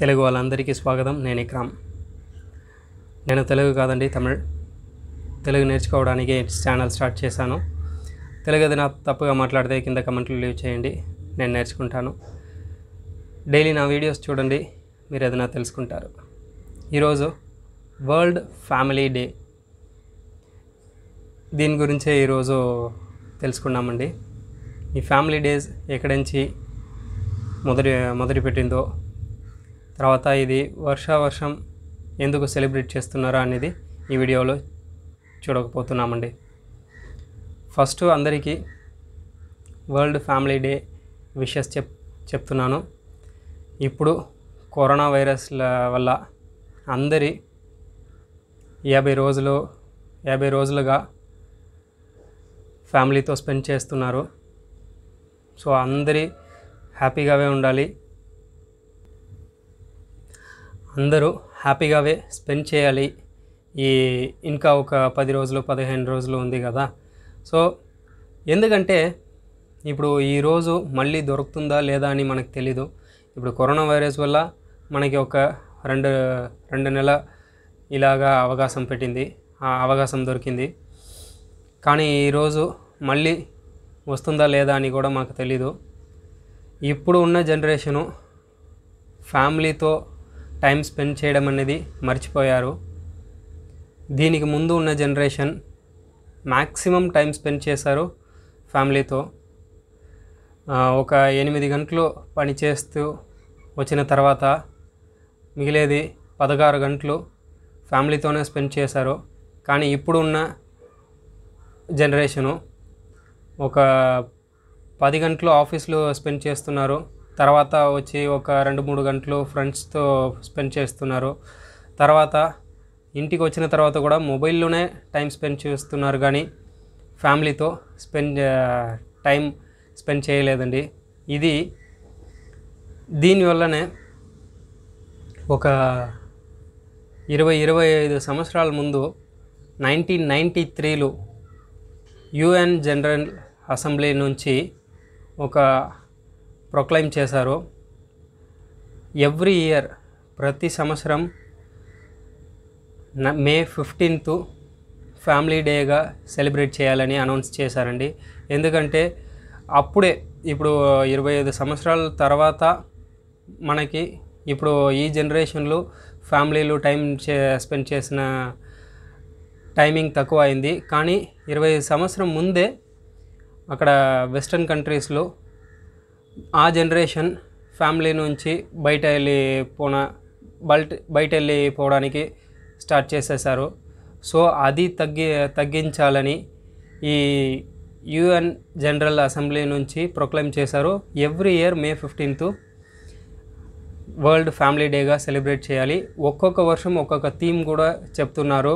తెలుగు వాళ్ళందరికీ స్వాగతం నేను ఇక్రామ్ నేను తెలుగు కాదండి తమిళ్ తెలుగు నేర్చుకోవడానికి ఛానల్ స్టార్ట్ చేశాను తెలుగు అది నా తప్పుగా మాట్లాడితే కింద కమెంట్లు లీవ్ చేయండి నేను నేర్చుకుంటాను డైలీ నా వీడియోస్ చూడండి మీరు ఏదైనా తెలుసుకుంటారు ఈరోజు వరల్డ్ ఫ్యామిలీ డే దీని గురించే ఈరోజు తెలుసుకున్నామండి ఈ ఫ్యామిలీ డేస్ ఎక్కడి నుంచి మొదటి మొదటి పెట్టిందో తర్వాత ఇది వర్ష వర్షం ఎందుకు సెలబ్రేట్ చేస్తున్నారా అనేది ఈ వీడియోలో చూడకపోతున్నామండి ఫస్ట్ అందరికీ వరల్డ్ ఫ్యామిలీ డే విషెస్ చెప్ చెప్తున్నాను ఇప్పుడు కరోనా వైరస్ల వల్ల అందరి యాభై రోజులు యాభై రోజులుగా ఫ్యామిలీతో స్పెండ్ చేస్తున్నారు సో అందరి హ్యాపీగానే ఉండాలి అందరూ హ్యాపీగావే స్పెండ్ చేయాలి ఈ ఇంకా ఒక పది రోజులు పదిహేను రోజులు ఉంది కదా సో ఎందుకంటే ఇప్పుడు ఈరోజు మళ్ళీ దొరుకుతుందా లేదా అని మనకు తెలీదు ఇప్పుడు కరోనా వైరస్ వల్ల మనకి ఒక రెండు రెండు నెల ఇలాగా అవకాశం పెట్టింది ఆ అవకాశం దొరికింది కానీ ఈరోజు మళ్ళీ వస్తుందా లేదా అని కూడా మాకు తెలీదు ఇప్పుడు ఉన్న జనరేషను ఫ్యామిలీతో టైం స్పెండ్ చేయడం అనేది మర్చిపోయారు దీనికి ముందు ఉన్న జనరేషన్ మ్యాక్సిమం టైం స్పెండ్ చేశారు ఫ్యామిలీతో ఒక ఎనిమిది గంటలు పని చేస్తూ వచ్చిన తర్వాత మిగిలేది పదహారు గంటలు ఫ్యామిలీతోనే స్పెండ్ చేశారు కానీ ఇప్పుడు ఉన్న జనరేషను ఒక పది గంటలు ఆఫీస్లో స్పెండ్ చేస్తున్నారు తర్వాత వచ్చి ఒక రెండు మూడు గంటలు ఫ్రెండ్స్తో స్పెండ్ చేస్తున్నారు తర్వాత ఇంటికి వచ్చిన తర్వాత కూడా మొబైల్లోనే టైం స్పెండ్ చేస్తున్నారు కానీ ఫ్యామిలీతో స్పెండ్ టైం స్పెండ్ చేయలేదండి ఇది దీనివల్లనే ఒక ఇరవై ఇరవై ఐదు సంవత్సరాల ముందు నైన్టీన్ నైంటీ త్రీలో యుఎన్ జనరల్ అసెంబ్లీ నుంచి ఒక ప్రొక్లైమ్ చేశారు ఎవ్రీ ఇయర్ ప్రతి సంవత్సరం మే ఫిఫ్టీన్త్ ఫ్యామిలీ డేగా సెలబ్రేట్ చేయాలని అనౌన్స్ చేశారండి ఎందుకంటే అప్పుడే ఇప్పుడు ఇరవై ఐదు సంవత్సరాల తర్వాత మనకి ఇప్పుడు ఈ జనరేషన్లో ఫ్యామిలీలు టైం చే స్పెండ్ చేసిన టైమింగ్ తక్కువ అయింది కానీ ఇరవై సంవత్సరం ముందే అక్కడ వెస్ట్రన్ కంట్రీస్లో ఆ జనరేషన్ ఫ్యామిలీ నుంచి బయట వెళ్ళిపోన బయట బయట వెళ్ళిపోవడానికి స్టార్ట్ చేసేసారు సో అది తగ్గి తగ్గించాలని ఈ యుఎన్ జనరల్ అసెంబ్లీ నుంచి ప్రొక్లైమ్ చేశారు every year May fifteenth world family డేగా సెలబ్రేట్ చేయాలి ఒక్కొక్క వర్షం ఒక్కొక్క థీమ్ కూడా చెప్తున్నారు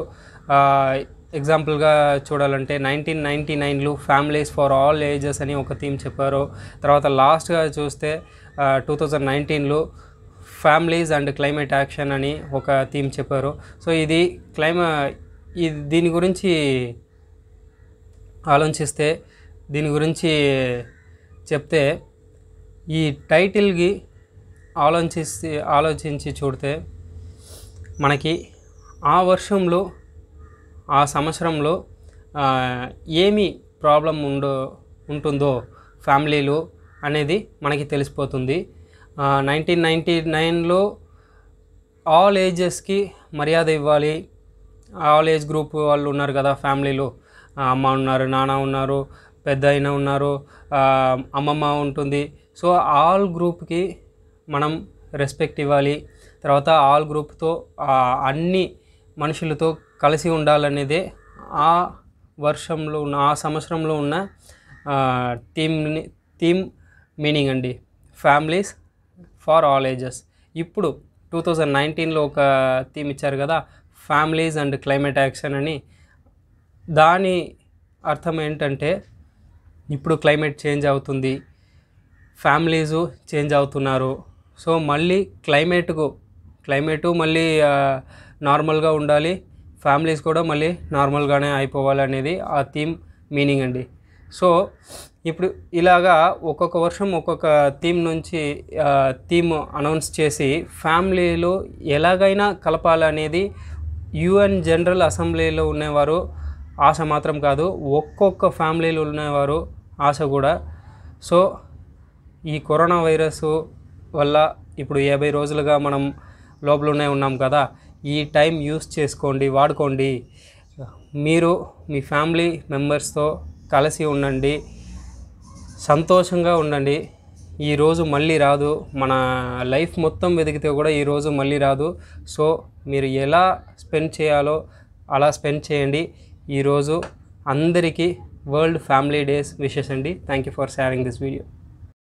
ఎగ్జాంపుల్గా చూడాలంటే నైన్టీన్ నైంటీ నైన్లో ఫ్యామిలీస్ ఫర్ ఆల్ ఏజెస్ అని ఒక థీమ్ చెప్పారు తర్వాత లాస్ట్గా చూస్తే టూ థౌజండ్ నైన్టీన్లో ఫ్యామిలీస్ అండ్ క్లైమేట్ యాక్షన్ అని ఒక థీమ్ చెప్పారు సో ఇది క్లైమా ఇది దీని గురించి ఆలోచిస్తే దీని గురించి చెప్తే ఈ టైటిల్కి ఆలోచిస్తే ఆలోచించి చూడితే మనకి ఆ వర్షంలో ఆ సంవత్సరంలో ఏమి ప్రాబ్లం ఉండో ఉంటుందో ఫ్యామిలీలో అనేది మనకి తెలిసిపోతుంది నైన్టీన్ నైంటీ నైన్లో ఆల్ ఏజెస్కి మర్యాద ఇవ్వాలి ఆల్ ఏజ్ గ్రూప్ వాళ్ళు ఉన్నారు కదా ఫ్యామిలీలో అమ్మ ఉన్నారు నాన్న ఉన్నారు పెద్ద అయిన ఉన్నారు అమ్మమ్మ ఉంటుంది సో ఆల్ గ్రూప్కి మనం రెస్పెక్ట్ ఇవ్వాలి తర్వాత ఆల్ గ్రూప్తో అన్ని మనుషులతో కలిసి ఉండాలనేదే ఆ వర్షంలో ఉన్న ఆ సంవత్సరంలో ఉన్న థీమ్ని థీమ్ మీనింగ్ అండి ఫ్యామిలీస్ ఫార్ ఆల్ ఏజెస్ ఇప్పుడు టూ థౌజండ్ నైన్టీన్లో ఒక థీమ్ ఇచ్చారు కదా ఫ్యామిలీస్ అండ్ క్లైమేట్ యాక్షన్ అని దాని అర్థం ఏంటంటే ఇప్పుడు క్లైమేట్ చేంజ్ అవుతుంది ఫ్యామిలీసు చేంజ్ అవుతున్నారు సో మళ్ళీ క్లైమేట్కు క్లైమేటు మళ్ళీ నార్మల్గా ఉండాలి ఫ్యామిలీస్ కూడా మళ్ళీ నార్మల్గానే అయిపోవాలనేది ఆ థీమ్ మీనింగ్ అండి సో ఇప్పుడు ఇలాగా ఒక్కొక్క వర్షం ఒక్కొక్క థీమ్ నుంచి థీమ్ అనౌన్స్ చేసి ఫ్యామిలీలో ఎలాగైనా కలపాలనేది యుఎన్ జనరల్ అసెంబ్లీలో ఉన్నవారు ఆశ మాత్రం కాదు ఒక్కొక్క ఫ్యామిలీలో ఉన్నవారు ఆశ కూడా సో ఈ కరోనా వైరస్ వల్ల ఇప్పుడు యాభై రోజులుగా మనం లోపలనే ఉన్నాం కదా ఈ టైం యూస్ చేసుకోండి వాడుకోండి మీరు మీ ఫ్యామిలీ మెంబర్స్తో కలిసి ఉండండి సంతోషంగా ఉండండి ఈ రోజు మళ్ళీ రాదు మన లైఫ్ మొత్తం వెతికితే కూడా ఈ రోజు మళ్ళీ రాదు సో మీరు ఎలా స్పెండ్ చేయాలో అలా స్పెండ్ చేయండి ఈరోజు అందరికీ వరల్డ్ ఫ్యామిలీ డేస్ విషెస్ అండి thank you for sharing this video